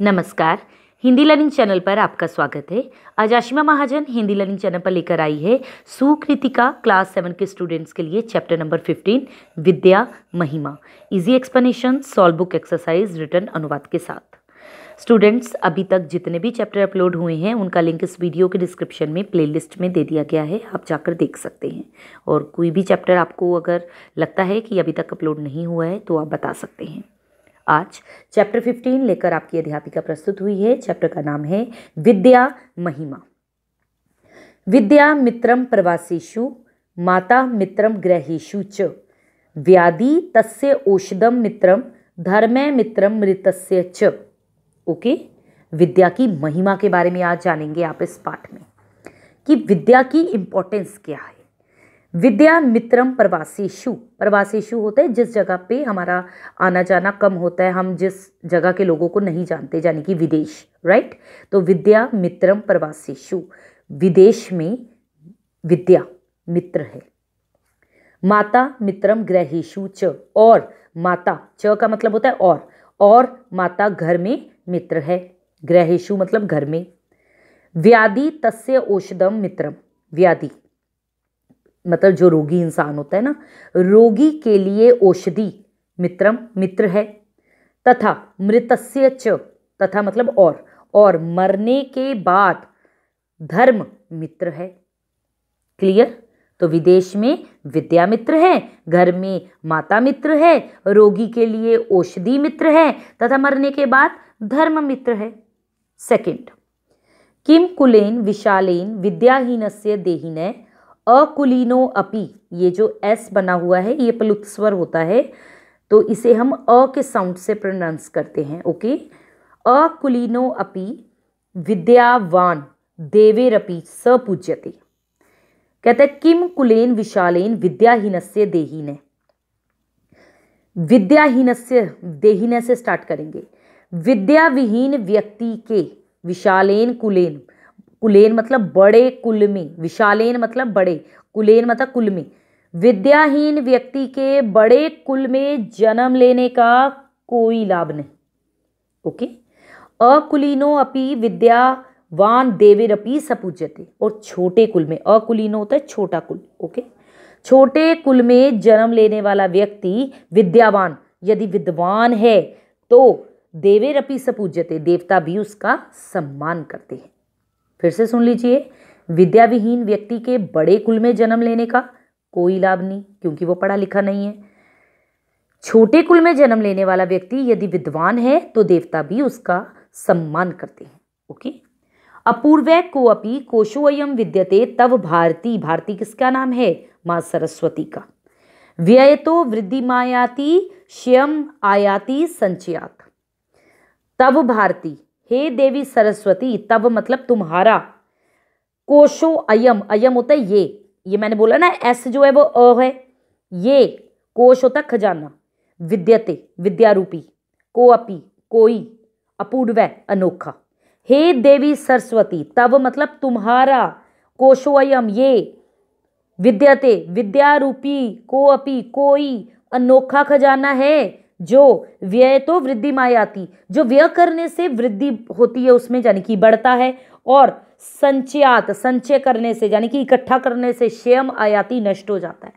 नमस्कार Hindi learning channel पर आपका स्वागत है आज आशिमा महाजन हिंदी लर्निंग चैनल पर लेकर आई है सुकृतिका क्लास सेवन के स्टूडेंट्स के लिए chapter number fifteen Vidya Mahima easy explanation solve book exercise रिटर्न अनुवाद के साथ स्टूडेंट्स अभी तक जितने भी चैप्टर अपलोड हुए हैं उनका लिंक इस वीडियो के डिस्क्रिप्शन में प्लेलिस्ट में दे दिया गया है आप जाकर देख सकते हैं और कोई भी चैप्टर आपको अगर लगता है कि अभी तक अपलोड नहीं हुआ है तो आप बता सकते हैं आज चैप्टर 15 लेकर आपकी अध्यापिका प्रस्तुत हुई है चैप्टर का नाम है विद्या महिमा विद्या मित्रम प्रवासीषु माता मित्रम ग्रहेशु च व्याधि तस्य औषधम मित्रम धर्म मित्रम मृतस्य च ओके विद्या की महिमा के बारे में आज जानेंगे आप इस पाठ में कि विद्या की इंपॉर्टेंस क्या है विद्या मित्रम प्रवासीशु प्रवासीशु होता है जिस जगह पे हमारा आना जाना कम होता है हम जिस जगह के लोगों को नहीं जानते यानी कि विदेश राइट तो विद्या मित्रम प्रवासीशु विदेश में विद्या मित्र है माता मित्रम ग्रहेशु च और माता च का मतलब होता है और और माता घर में मित्र है ग्रहेशु मतलब घर में व्याधि तस्य औषधम मित्रम व्याधि मतलब जो रोगी इंसान होता है ना रोगी के लिए औषधि मित्रम मित्र है तथा मृतस्य च तथा मतलब और और मरने के बाद धर्म मित्र है क्लियर तो विदेश में विद्या मित्र है घर में माता मित्र है रोगी के लिए औषधि मित्र है तथा मरने के बाद धर्म मित्र है सेकंड किम कुलेन विशालेन विद्याहीन से देहीन अकुलीनो अपि ये जो एस बना हुआ है ये पलुत्स्वर होता है तो इसे हम अ के साउंड से प्रोनाउंस करते हैं ओके अकुलीनो अपि विद्यावान स पूज्यते कहते हैं किम कुलेन विशालेन विद्याहीनस्य देहीन विद्याहीनस्य देहीन से स्टार्ट करेंगे विद्या विहीन व्यक्ति के विशालेन कुलेन कुलेन मतलब बड़े कुल में विशालेन मतलब बड़े कुलेन मतलब कुल में विद्याहीन व्यक्ति के बड़े कुल में जन्म लेने का कोई लाभ नहीं ओके अकुलीनो अपि विद्यावान देवेरअपि सपूजते और छोटे कुल में अकुलीनो होता है छोटा कुल ओके छोटे कुल में जन्म लेने वाला व्यक्ति विद्यावान यदि विद्वान है तो देवेरअपि सपूजते देवता भी उसका सम्मान करते हैं फिर से सुन लीजिए विद्या विहीन व्यक्ति के बड़े कुल में जन्म लेने का कोई लाभ नहीं क्योंकि वो पढ़ा लिखा नहीं है छोटे कुल में जन्म लेने वाला व्यक्ति यदि विद्वान है तो देवता भी उसका सम्मान करते हैं ओके अपूर्व को कोशो कोशोयम विद्यते तव भारती भारती किसका नाम है माँ सरस्वती का व्यय तो वृद्धिमायाति श्यम आयाति संचयात तव भारती हे देवी सरस्वती तब मतलब तुम्हारा कोशो अयम अयम होता है ये ये मैंने बोला ना एस जो है वो अ है ये कोश होता खजाना विद्यते विद्यारूपी को अपी कोई अपूर्व अनोखा हे देवी सरस्वती तब मतलब तुम्हारा कोशो अयम ये विद्यते विद्यारूपी को अपी कोई अनोखा खजाना है जो व्यय तो वृद्धि आती जो व्यय करने से वृद्धि होती है उसमें यानी कि बढ़ता है और संचयात संचय करने से यानी कि इकट्ठा करने से शयम आयाति नष्ट हो जाता है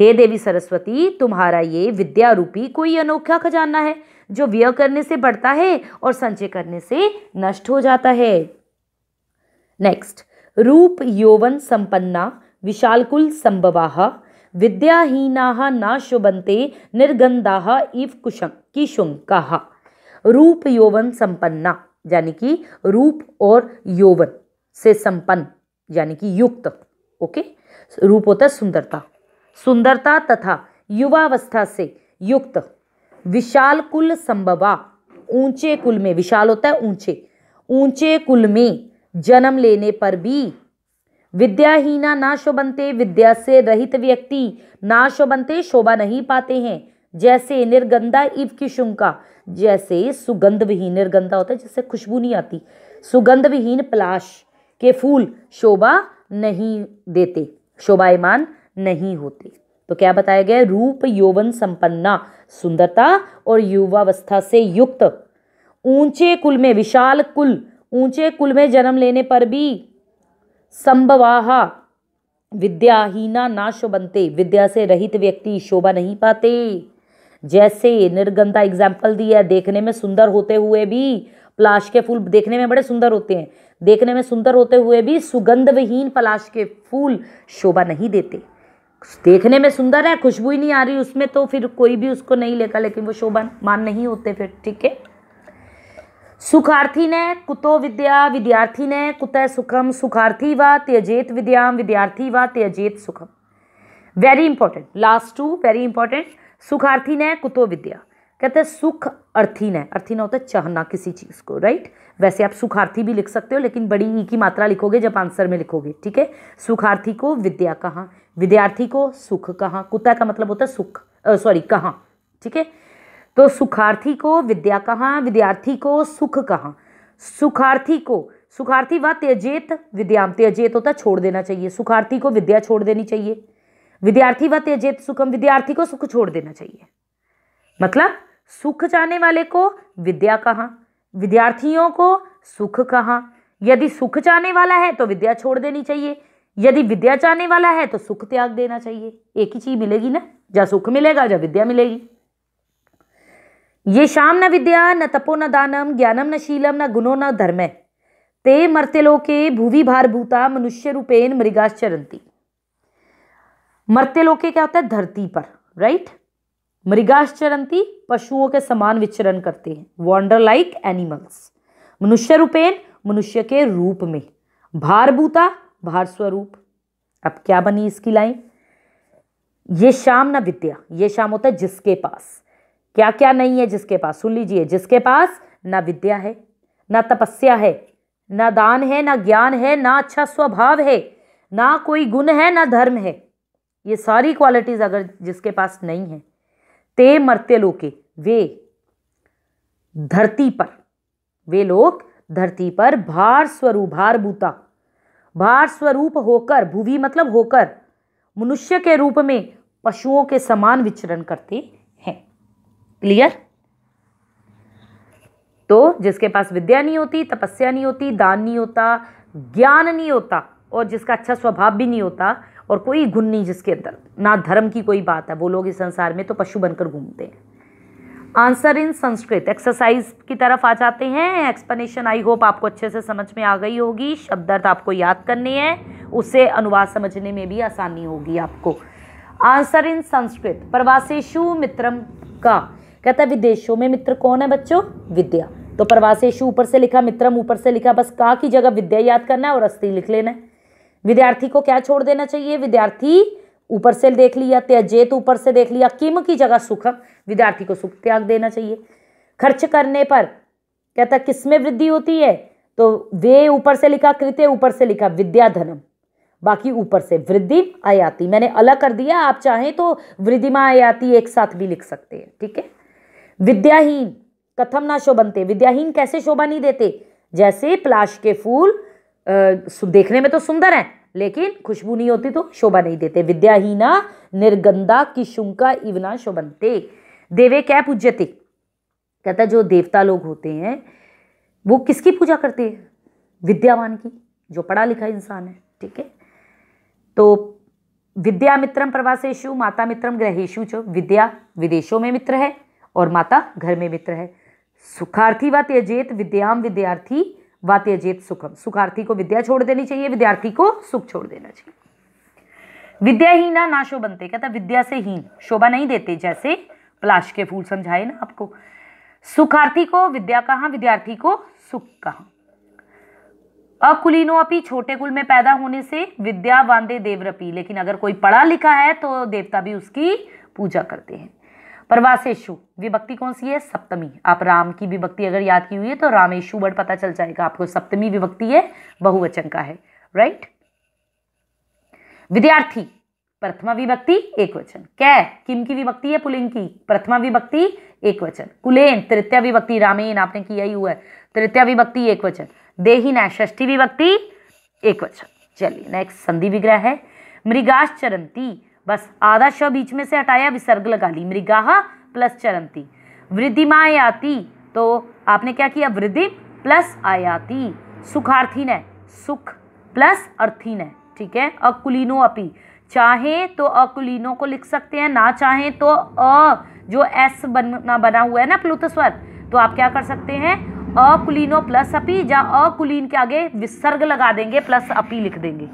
हे देवी सरस्वती तुम्हारा ये विद्या रूपी कोई अनोखा खजाना है जो व्यय करने से बढ़ता है और संचय करने से नष्ट हो जाता है नेक्स्ट रूप यौवन संपन्ना विशालकुल संभवाहा विद्याहीना न शुभंते निर्गंधा इव कुशं किशुंका रूप यौवन संपन्ना यानी कि रूप और यौवन से संपन्न यानी कि युक्त ओके रूप होता है सुंदरता सुंदरता तथा युवावस्था से युक्त विशाल कुल संभवा ऊंचे कुल में विशाल होता है ऊंचे ऊंचे कुल में जन्म लेने पर भी विद्याहीना ना शोभनते विद्या से रहित व्यक्ति ना शोभनते शोभा नहीं पाते हैं जैसे निर्गंधा इव की शुंका जैसे सुगंध विहीन निर्गंधा होता है जिससे खुशबू नहीं आती सुगंध विहीन पलाश के फूल शोभा नहीं देते शोभायमान नहीं होते तो क्या बताया गया रूप यौवन संपन्ना सुंदरता और युवावस्था से युक्त ऊंचे कुल में विशाल कुल ऊंचे कुल में जन्म लेने पर भी संभवाहा विद्याहीना ना शोभनते विद्या से रहित व्यक्ति शोभा नहीं पाते जैसे निर्गंधा एग्जाम्पल दिया है देखने में सुंदर होते हुए भी पलाश के फूल देखने में बड़े सुंदर होते हैं देखने में सुंदर होते हुए भी विहीन पलाश के फूल शोभा नहीं देते देखने में सुंदर है खुशबू ही नहीं आ रही उसमें तो फिर कोई भी उसको नहीं लेगा लेकिन वो शोभा मान नहीं होते फिर ठीक है सुखार्थी ने कुतो विद्या विद्यार्थी ने कुत सुखम सुखार्थी व त्यजेत विद्याम विद्यार्थी व त्यजेत सुखम very important last two very important सुखार्थी ने कुतो विद्या कहते हैं सुख अर्थीन अर्थी अर्थीन होता है चाहना किसी चीज़ को राइट वैसे आप सुखार्थी भी लिख सकते हो लेकिन बड़ी ई की मात्रा लिखोगे जब आंसर में लिखोगे ठीक है सुखार्थी को विद्या कहाँ विद्यार्थी को सुख कहाँ कुत्ता का मतलब होता है सुख सॉरी कहाँ ठीक है तो सुखार्थी को विद्या कहाँ विद्यार्थी को सुख कहाँ सुखार्थी को सुखार्थी व त्यजेत विद्या त्यजेत होता छोड़ देना चाहिए सुखार्थी को विद्या छोड़ देनी चाहिए विद्यार्थी व त्यजेत सुखम विद्यार्थी को सुख छोड़ देना चाहिए मतलब सुख चाहने वाले को विद्या कहाँ विद्यार्थियों को सुख कहाँ यदि सुख चाहने वाला है तो विद्या छोड़ देनी चाहिए यदि विद्या चाहने वाला है तो सुख त्याग देना चाहिए एक ही चीज़ मिलेगी ना जहाँ सुख मिलेगा जहाँ विद्या मिलेगी ये शाम न विद्या न तपो न दानम ज्ञानम न शीलम न गुणो न धर्म ते भूवि भार भारभूता मनुष्य रूपेण मृगाश्चरंती मर्त्यलो के क्या होता है धरती पर राइट मृगाश्चरंती पशुओं के समान विचरण करते हैं वॉन्डर लाइक एनिमल्स मनुष्य रूपेण मनुष्य के रूप में भारभूता भार स्वरूप अब क्या बनी इसकी लाइन ये शाम न विद्या ये शाम होता है जिसके पास क्या क्या नहीं है जिसके पास सुन लीजिए जिसके पास ना विद्या है ना तपस्या है ना दान है ना ज्ञान है ना अच्छा स्वभाव है ना कोई गुण है ना धर्म है ये सारी क्वालिटीज़ अगर जिसके पास नहीं है ते मरते लोके वे धरती पर वे लोग धरती पर भार स्वरूप भार भूता भार स्वरूप होकर भूवि मतलब होकर मनुष्य के रूप में पशुओं के समान विचरण करते क्लियर तो जिसके पास विद्या नहीं होती तपस्या नहीं होती दान नहीं होता ज्ञान नहीं होता और जिसका अच्छा स्वभाव भी नहीं होता और कोई गुण नहीं जिसके अंदर ना धर्म की कोई बात है वो लोग इस संसार में तो पशु बनकर घूमते हैं आंसर इन संस्कृत एक्सरसाइज की तरफ आ जाते हैं एक्सप्लेनेशन आई होप आपको अच्छे से समझ में आ गई होगी शब्द अर्थ आपको याद करने हैं उसे अनुवाद समझने में भी आसानी होगी आपको आंसर इन संस्कृत प्रवासेशु मित्रम का कहता है विदेशों में मित्र कौन है बच्चों विद्या तो प्रवासेशु ऊपर से लिखा मित्रम ऊपर से लिखा बस का की जगह विद्या याद करना है और अस्थि लिख लेना है विद्यार्थी को क्या छोड़ देना चाहिए विद्यार्थी ऊपर से देख लिया त्यजेत ऊपर से देख लिया किम की जगह सुखम विद्यार्थी को सुख त्याग देना चाहिए खर्च करने पर कहता किस में वृद्धि होती है तो वे ऊपर से लिखा कृत्य ऊपर से लिखा विद्याधनम बाकी ऊपर से वृद्धि आयाति मैंने अलग कर दिया आप चाहें तो वृद्धिमा आयाति एक साथ भी लिख सकते हैं ठीक है विद्याहीन कथम ना शोभनते विद्याहीन कैसे शोभा नहीं देते जैसे प्लाश के फूल देखने में तो सुंदर हैं लेकिन खुशबू नहीं होती तो शोभा नहीं देते विद्याहीना निर्गंधा किशुंका इवना शोभनते देवे क्या पूज्यते कहता जो देवता लोग होते हैं वो किसकी पूजा करते हैं विद्यावान की जो पढ़ा लिखा इंसान है ठीक है तो विद्या मित्रम प्रवासेशु माता मित्रम ग्रहेशु जो विद्या विदेशों में मित्र है और माता घर में मित्र है सुखार्थी व त्यजेत विद्याम विद्यार्थी व त्यजेत सुखम सुखार्थी को विद्या छोड़ देनी चाहिए विद्यार्थी को सुख छोड़ देना चाहिए विद्याहीना नाशो बनते कहता विद्या से हीन शोभा नहीं देते जैसे प्लाश के फूल समझाए ना आपको सुखार्थी को विद्या कहा विद्यार्थी को सुख कहा अकुलीनो अपी छोटे कुल में पैदा होने से विद्या वांदे देवरपी लेकिन अगर कोई पढ़ा लिखा है तो देवता भी उसकी पूजा करते हैं परवासेशु विभक्ति कौन सी है सप्तमी आप राम की विभक्ति अगर याद की हुई है तो रामेशु वर्ड पता चल जाएगा आपको सप्तमी विभक्ति है बहुवचन का है राइट विद्यार्थी प्रथमा विभक्ति एक वचन कै किम की विभक्ति है पुलिंग की प्रथमा विभक्ति एक वचन कुलेन तृतीय विभक्ति रामेन आपने किया ही हुआ है तृतीय विभक्ति एक वचन देही षष्ठी विभक्ति एक वचन चलिए नेक्स्ट संधि विग्रह है मृगाश्चरंती बस आधा श बीच में से हटाया विसर्ग लगा ली मृगाह प्लस चरंती वृद्धिमायाति तो आपने क्या किया वृद्धि प्लस आयाति सुखार्थी ने सुख प्लस अर्थी ने ठीक है अकुलीनो अपी चाहे तो अकुलीनो को लिख सकते हैं ना चाहे तो अ जो एस बनना बना हुआ है ना प्लुत स्वर तो आप क्या कर सकते हैं अकुलीनो प्लस अपी या अकुलीन के आगे विसर्ग लगा देंगे प्लस अपी लिख देंगे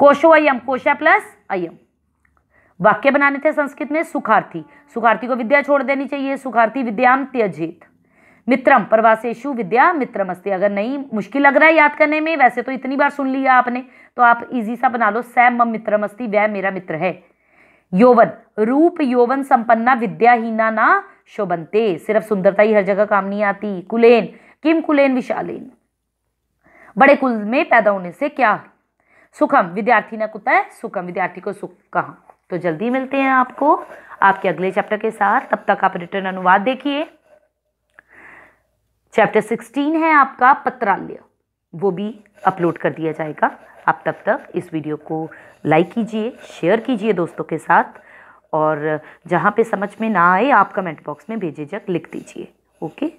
कोशो अयम कोशा प्लस अयम वाक्य बनाने थे संस्कृत में सुखार्थी सुखार्थी को विद्या छोड़ देनी चाहिए सुखार्थी विद्याम त्यजित मित्रम प्रवासेशु विद्या मित्रम अस्ति अगर नहीं मुश्किल लग रहा है याद करने में वैसे तो इतनी बार सुन लिया आपने तो आप इजी सा बना लो सैम मम मित्रम अस्ति वह मेरा मित्र है यौवन रूप यौवन संपन्ना विद्याहीना ना शोभनते सिर्फ सुंदरता ही हर जगह काम नहीं आती कुलेन किम कुलेन विशालेन बड़े कुल में पैदा होने से क्या सुखम विद्यार्थी ना कुत्ता है सुखम विद्यार्थी को सुख कहा तो जल्दी मिलते हैं आपको आपके अगले चैप्टर के साथ तब तक आप रिटर्न अनुवाद देखिए चैप्टर सिक्सटीन है आपका पत्रालय वो भी अपलोड कर दिया जाएगा आप तब तक इस वीडियो को लाइक कीजिए शेयर कीजिए दोस्तों के साथ और जहाँ पे समझ में ना आए आप कमेंट बॉक्स में भेजे जग लिख दीजिए okay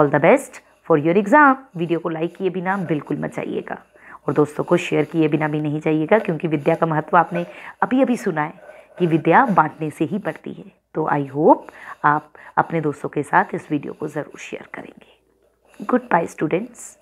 all the best for your exam video को लाइक किए बिना बिल्कुल मचाइएगा और दोस्तों को शेयर किए बिना भी नहीं जाइएगा क्योंकि विद्या का महत्व आपने अभी अभी सुना है कि विद्या बांटने से ही बढ़ती है तो आई होप आप अपने दोस्तों के साथ इस वीडियो को ज़रूर शेयर करेंगे गुड बाय स्टूडेंट्स